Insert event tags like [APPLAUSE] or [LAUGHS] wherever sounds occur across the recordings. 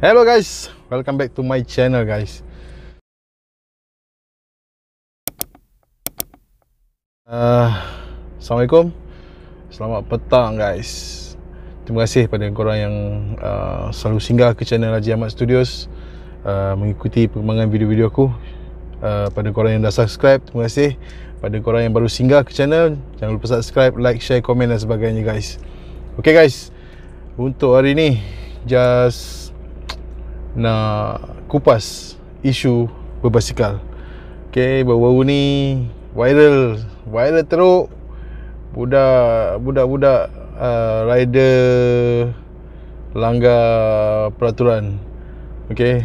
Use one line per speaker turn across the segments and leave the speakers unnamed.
Hello guys, welcome back to my channel guys. Uh, Assalamualaikum, selamat petang guys. Terima kasih pada korang yang uh, selalu singgah ke channel Haji Ahmad Studios uh, mengikuti perkembangan video-video aku. Uh, pada korang yang dah subscribe, terima kasih. Pada korang yang baru singgah ke channel, jangan lupa subscribe, like, share, komen dan sebagainya guys. Okay guys, untuk hari ni just nak kupas isu berbasikal ok baru-baru ni viral viral teruk budak budak-budak uh, rider langgar peraturan ok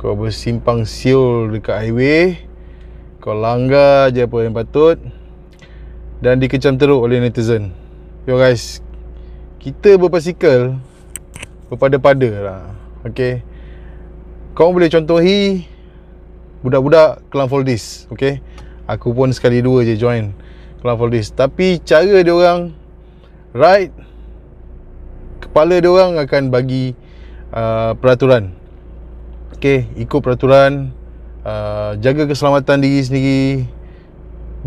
kau bersimpang siul dekat highway kau langgar je apa yang patut dan dikecam teruk oleh netizen yo guys kita berbasikal berpada-pada lah Okay kau boleh contohi budak-budak Kelang Foldis okay? aku pun sekali dua je join Kelang Foldis tapi cara dia orang right kepala dia orang akan bagi uh, peraturan okay? ikut peraturan uh, jaga keselamatan diri sendiri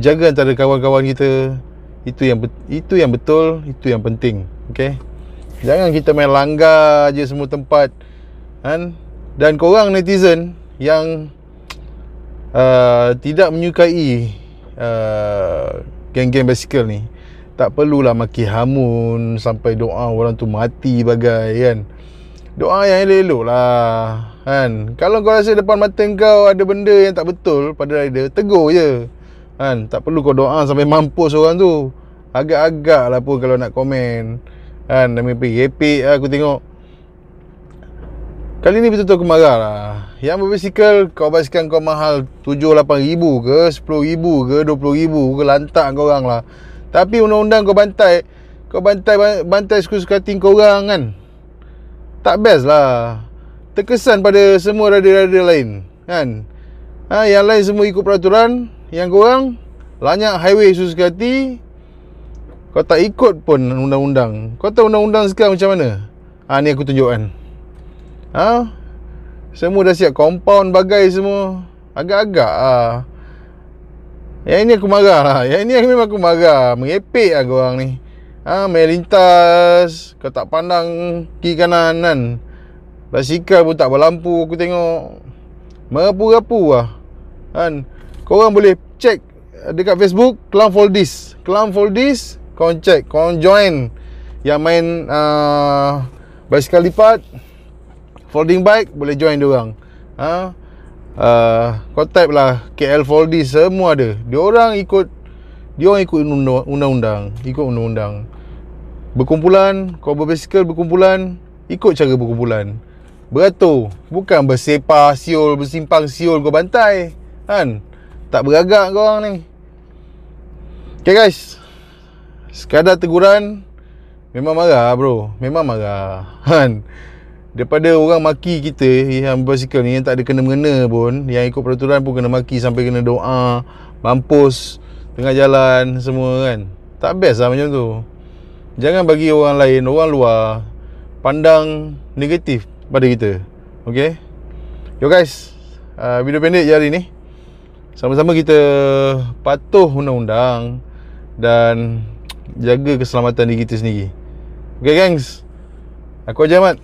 jaga antara kawan-kawan kita itu yang itu yang betul itu yang penting okay? jangan kita main langgar je semua tempat kan dan korang netizen yang uh, tidak menyukai uh, geng-geng basikal ni tak perlulah maki hamun sampai doa orang tu mati bagai kan doa yang elok-elok lah kan kalau kau rasa depan mata kau ada benda yang tak betul pada rider tegur je kan tak perlu kau doa sampai mampus orang tu agak-agak lah pun kalau nak komen kan demi pergi epic lah aku tengok Kali ni betul-betul aku marah lah Yang berbasikal Kau basikan kau mahal 7-8 ribu ke 10 ribu ke 20 ribu ke Lantak kau orang lah Tapi undang-undang kau bantai Kau bantai Bantai suka-suka ting kau orang kan Tak best lah Terkesan pada semua rada-rada lain Kan ha, Yang lain semua ikut peraturan Yang kau orang Lanyak highway suka hati Kau tak ikut pun undang-undang Kau tahu undang-undang sekarang macam mana Ha ni aku tunjukkan ha? Semua dah siap Compound bagai semua Agak-agak ha. Yang ini aku marah lah Yang ini memang aku marah Mengepek lah korang ni ha, Melintas Kau tak pandang Kiri kanan kan Basikal pun tak berlampu Aku tengok Merapu-rapu lah kan? Korang boleh check Dekat Facebook Clown for this Clown for this Korang check Korang join Yang main uh, Basikal lipat folding bike boleh join dia orang ha uh, ah, contact lah KL Foldy semua ada dia orang ikut dia orang ikut undang-undang ikut undang-undang berkumpulan kau berbasikal berkumpulan ikut cara berkumpulan beratur bukan bersepa siul bersimpang siul kau bantai kan tak beragak kau orang ni Okay guys Sekadar teguran Memang marah bro Memang marah [LAUGHS] Kan daripada orang maki kita yang basikal ni yang tak ada kena mengena pun yang ikut peraturan pun kena maki sampai kena doa mampus tengah jalan semua kan tak best lah macam tu jangan bagi orang lain orang luar pandang negatif pada kita ok yo guys uh, video pendek hari ni sama-sama kita patuh undang-undang dan jaga keselamatan diri kita sendiri ok gengs aku jamat.